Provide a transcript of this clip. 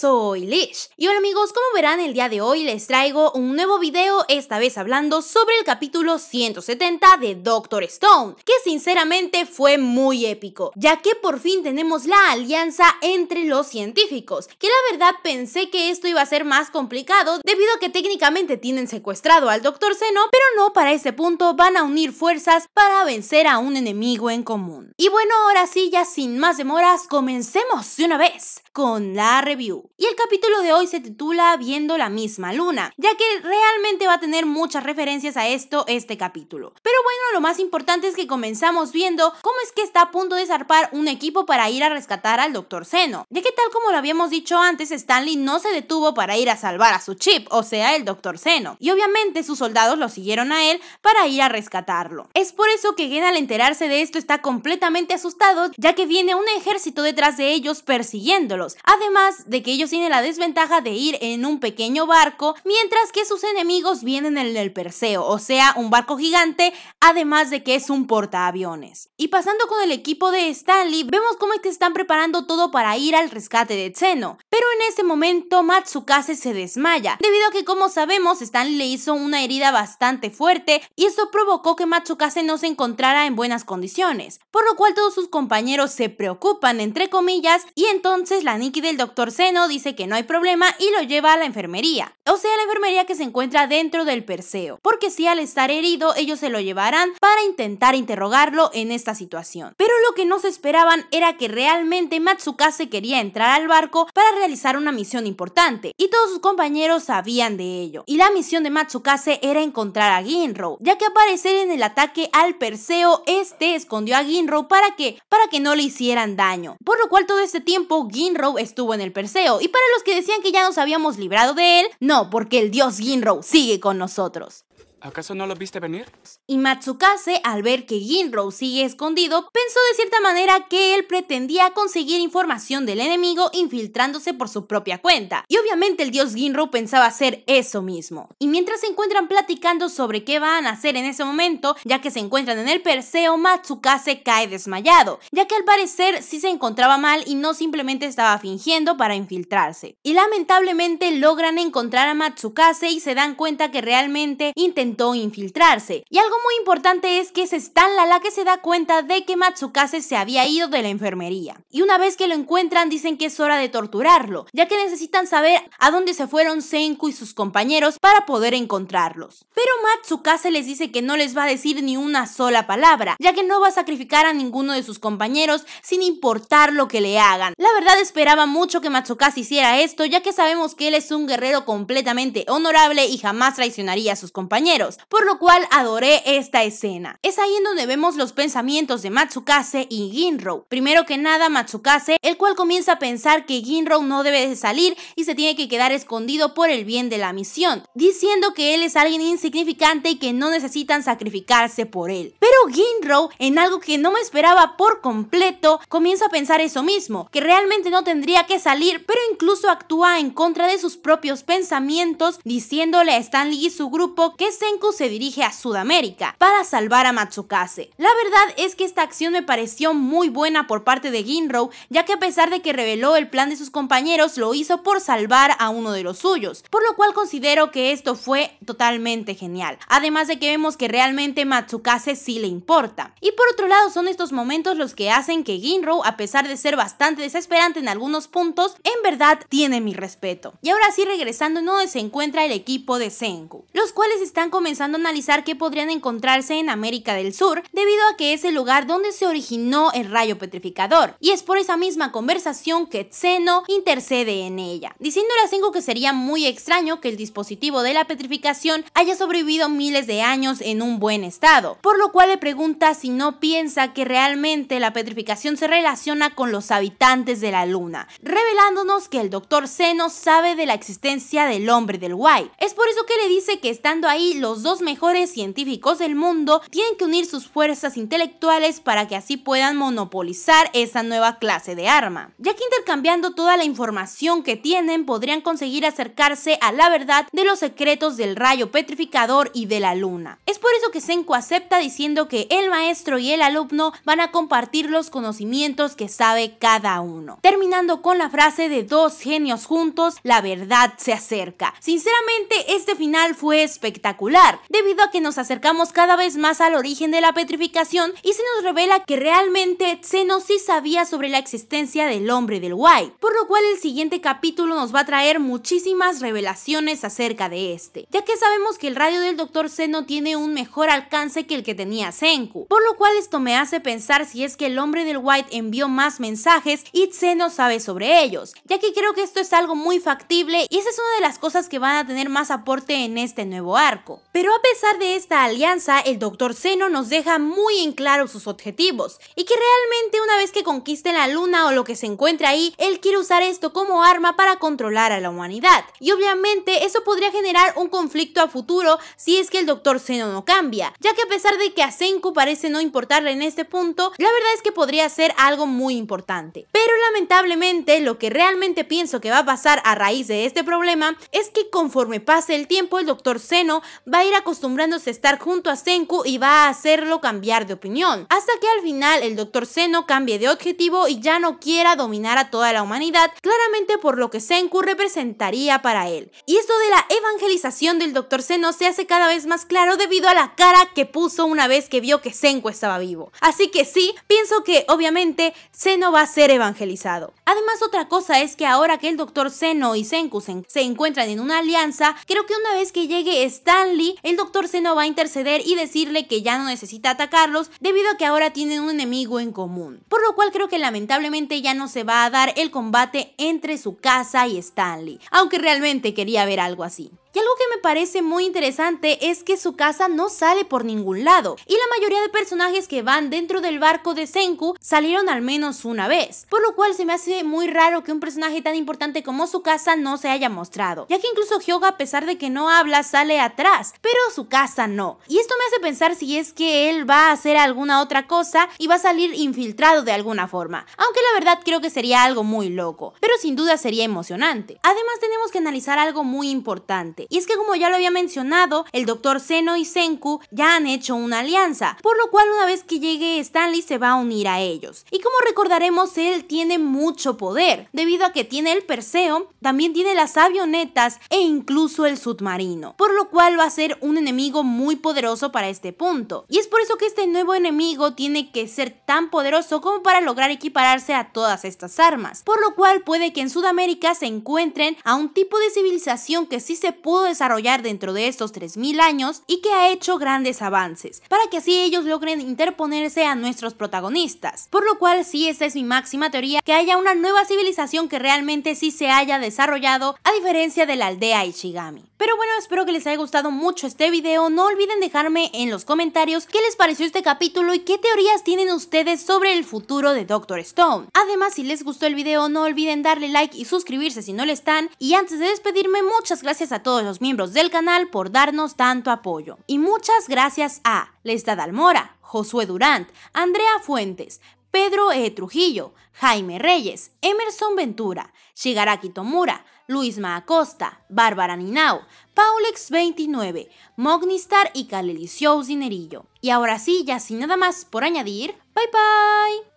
soy Lish. Y hola amigos, como verán el día de hoy les traigo un nuevo video, esta vez hablando sobre el capítulo 170 de Doctor Stone, que sinceramente fue muy épico, ya que por fin tenemos la alianza entre los científicos, que la verdad pensé que esto iba a ser más complicado debido a que técnicamente tienen secuestrado al Doctor Seno, pero no para ese punto van a unir fuerzas para vencer a un enemigo en común. Y bueno, ahora sí, ya sin más demoras, comencemos de una vez con la review. Y el capítulo de hoy se titula Viendo la misma luna, ya que realmente va a tener muchas referencias a esto este capítulo. Pero bueno, lo más importante es que comenzamos viendo cómo es que está a punto de zarpar un equipo para ir a rescatar al Dr. Seno, ya que tal como lo habíamos dicho antes, Stanley no se detuvo para ir a salvar a su chip, o sea, el Dr. Seno, y obviamente sus soldados lo siguieron a él para ir a rescatarlo. Es por eso que Gen al enterarse de esto está completamente asustado, ya que viene un ejército detrás de ellos persiguiéndolos, además de que ellos tiene la desventaja de ir en un pequeño barco, mientras que sus enemigos vienen en el Perseo, o sea, un barco gigante, además de que es un portaaviones. Y pasando con el equipo de Stanley, vemos cómo es están preparando todo para ir al rescate de Zeno, pero en ese momento Matsukase se desmaya, debido a que como sabemos Stanley le hizo una herida bastante fuerte y eso provocó que Matsukase no se encontrara en buenas condiciones, por lo cual todos sus compañeros se preocupan entre comillas y entonces la Nikki del Dr. Zeno dice que no hay problema y lo lleva a la enfermería, o sea, la enfermería que se encuentra dentro del Perseo, porque si al estar herido ellos se lo llevarán para intentar interrogarlo en esta situación. Pero lo que no se esperaban era que realmente Matsukase quería entrar al barco para realizar una misión importante, y todos sus compañeros sabían de ello. Y la misión de Matsukase era encontrar a Ginro, ya que aparecer en el ataque al Perseo, este escondió a Ginro para que, para que no le hicieran daño. Por lo cual todo este tiempo Ginro estuvo en el Perseo y para los que decían que ya nos habíamos librado de él, no, porque el dios Ginrow sigue con nosotros. ¿Acaso no lo viste venir? Y Matsukase, al ver que Ginro sigue escondido, pensó de cierta manera que él pretendía conseguir información del enemigo infiltrándose por su propia cuenta. Y obviamente el dios Ginro pensaba hacer eso mismo. Y mientras se encuentran platicando sobre qué van a hacer en ese momento, ya que se encuentran en el Perseo, Matsukase cae desmayado, ya que al parecer sí se encontraba mal y no simplemente estaba fingiendo para infiltrarse. Y lamentablemente logran encontrar a Matsukase y se dan cuenta que realmente intentó infiltrarse. Y algo muy importante es que es Stanla la que se da cuenta de que Matsukase se había ido de la enfermería. Y una vez que lo encuentran dicen que es hora de torturarlo, ya que necesitan saber a dónde se fueron Senku y sus compañeros para poder encontrarlos. Pero Matsukase les dice que no les va a decir ni una sola palabra, ya que no va a sacrificar a ninguno de sus compañeros sin importar lo que le hagan. La verdad esperaba mucho que Matsukase hiciera esto, ya que sabemos que él es un guerrero completamente honorable y jamás traicionaría a sus compañeros por lo cual adoré esta escena. Es ahí en donde vemos los pensamientos de Matsukase y Ginro. Primero que nada, Matsukase, el cual comienza a pensar que Ginro no debe de salir y se tiene que quedar escondido por el bien de la misión, diciendo que él es alguien insignificante y que no necesitan sacrificarse por él. Pero Ginro, en algo que no me esperaba por completo, comienza a pensar eso mismo, que realmente no tendría que salir, pero incluso actúa en contra de sus propios pensamientos, diciéndole a Stanley y su grupo que se se dirige a Sudamérica para salvar a Matsukase. La verdad es que esta acción me pareció muy buena por parte de Ginro, ya que a pesar de que reveló el plan de sus compañeros, lo hizo por salvar a uno de los suyos, por lo cual considero que esto fue totalmente genial. Además de que vemos que realmente Matsukase sí le importa. Y por otro lado son estos momentos los que hacen que Ginro, a pesar de ser bastante desesperante en algunos puntos, en verdad tiene mi respeto. Y ahora sí regresando en donde se encuentra el equipo de Senku, los cuales están con comenzando a analizar qué podrían encontrarse en América del Sur, debido a que es el lugar donde se originó el rayo petrificador, y es por esa misma conversación que Zeno intercede en ella, diciéndole a Sengoku que sería muy extraño que el dispositivo de la petrificación haya sobrevivido miles de años en un buen estado, por lo cual le pregunta si no piensa que realmente la petrificación se relaciona con los habitantes de la luna, revelándonos que el doctor Seno sabe de la existencia del hombre del Guay. Es por eso que le dice que estando ahí los dos mejores científicos del mundo tienen que unir sus fuerzas intelectuales para que así puedan monopolizar esa nueva clase de arma, ya que intercambiando toda la información que tienen podrían conseguir acercarse a la verdad de los secretos del rayo petrificador y de la luna. Es por eso que Senko acepta diciendo que el maestro y el alumno van a compartir los conocimientos que sabe cada uno. Terminando con la frase de dos genios juntos, la verdad se acerca. Sinceramente, este final fue espectacular debido a que nos acercamos cada vez más al origen de la petrificación y se nos revela que realmente Zeno sí sabía sobre la existencia del hombre del White por lo cual el siguiente capítulo nos va a traer muchísimas revelaciones acerca de este, ya que sabemos que el radio del Dr. Seno tiene un mejor alcance que el que tenía Senku, por lo cual esto me hace pensar si es que el hombre del White envió más mensajes y Zeno sabe sobre ellos, ya que creo que esto es algo muy factible y esa es una de las cosas que van a tener más aporte en este nuevo arco. Pero a pesar de esta alianza, el Dr. Zeno nos deja muy en claro sus objetivos y que realmente una vez que conquiste la luna o lo que se encuentra ahí, él quiere usar esto como arma para controlar a la humanidad. Y obviamente eso podría generar un conflicto a futuro si es que el Dr. Zeno no cambia, ya que a pesar de que a Senku parece no importarle en este punto, la verdad es que podría ser algo muy importante. Pero lamentablemente lo que realmente pienso que va a pasar a raíz de este problema es que conforme pase el tiempo el Dr. Zeno va ir acostumbrándose a estar junto a Senku y va a hacerlo cambiar de opinión, hasta que al final el Dr. Seno cambie de objetivo y ya no quiera dominar a toda la humanidad, claramente por lo que Senku representaría para él. Y esto de la evangelización del Dr. Seno se hace cada vez más claro debido a la cara que puso una vez que vio que Senku estaba vivo. Así que sí, pienso que obviamente Seno va a ser evangelizado. Además otra cosa es que ahora que el Dr. Seno y Senku se encuentran en una alianza, creo que una vez que llegue Stanley el Doctor Zeno va a interceder y decirle que ya no necesita atacarlos debido a que ahora tienen un enemigo en común. Por lo cual creo que lamentablemente ya no se va a dar el combate entre su casa y Stanley, aunque realmente quería ver algo así. Y algo que me parece muy interesante es que su casa no sale por ningún lado, y la mayoría de personajes que van dentro del barco de Senku salieron al menos una vez, por lo cual se me hace muy raro que un personaje tan importante como su casa no se haya mostrado, ya que incluso Hyoga a pesar de que no habla sale atrás, pero su casa no. Y esto me hace pensar si es que él va a hacer alguna otra cosa y va a salir infiltrado de alguna forma, aunque la verdad creo que sería algo muy loco, pero sin duda sería emocionante. Además tenemos que analizar algo muy importante, y es que como ya lo había mencionado, el Dr. Seno y Senku ya han hecho una alianza, por lo cual una vez que llegue Stanley se va a unir a ellos. Y como recordaremos, él tiene mucho poder, debido a que tiene el Perseo, también tiene las avionetas e incluso el submarino, por lo cual va a ser un enemigo muy poderoso para este punto. Y es por eso que este nuevo enemigo tiene que ser tan poderoso como para lograr equipararse a todas estas armas, por lo cual puede que en Sudamérica se encuentren a un tipo de civilización que sí se puede pudo desarrollar dentro de estos 3.000 años y que ha hecho grandes avances, para que así ellos logren interponerse a nuestros protagonistas. Por lo cual, sí, esta es mi máxima teoría, que haya una nueva civilización que realmente sí se haya desarrollado, a diferencia de la aldea Ishigami. Pero bueno, espero que les haya gustado mucho este video, no olviden dejarme en los comentarios qué les pareció este capítulo y qué teorías tienen ustedes sobre el futuro de Doctor Stone. Además, si les gustó el video, no olviden darle like y suscribirse si no lo están. Y antes de despedirme, muchas gracias a todos los miembros del canal por darnos tanto apoyo. Y muchas gracias a Lestad Almora, Josué Durant, Andrea Fuentes, Pedro E. Trujillo, Jaime Reyes, Emerson Ventura, Shigaraki Tomura, Luis Acosta, Bárbara Ninao, Paulex29, Mognistar y Calelicio Dinerillo. Y ahora sí, ya sin nada más por añadir, bye bye.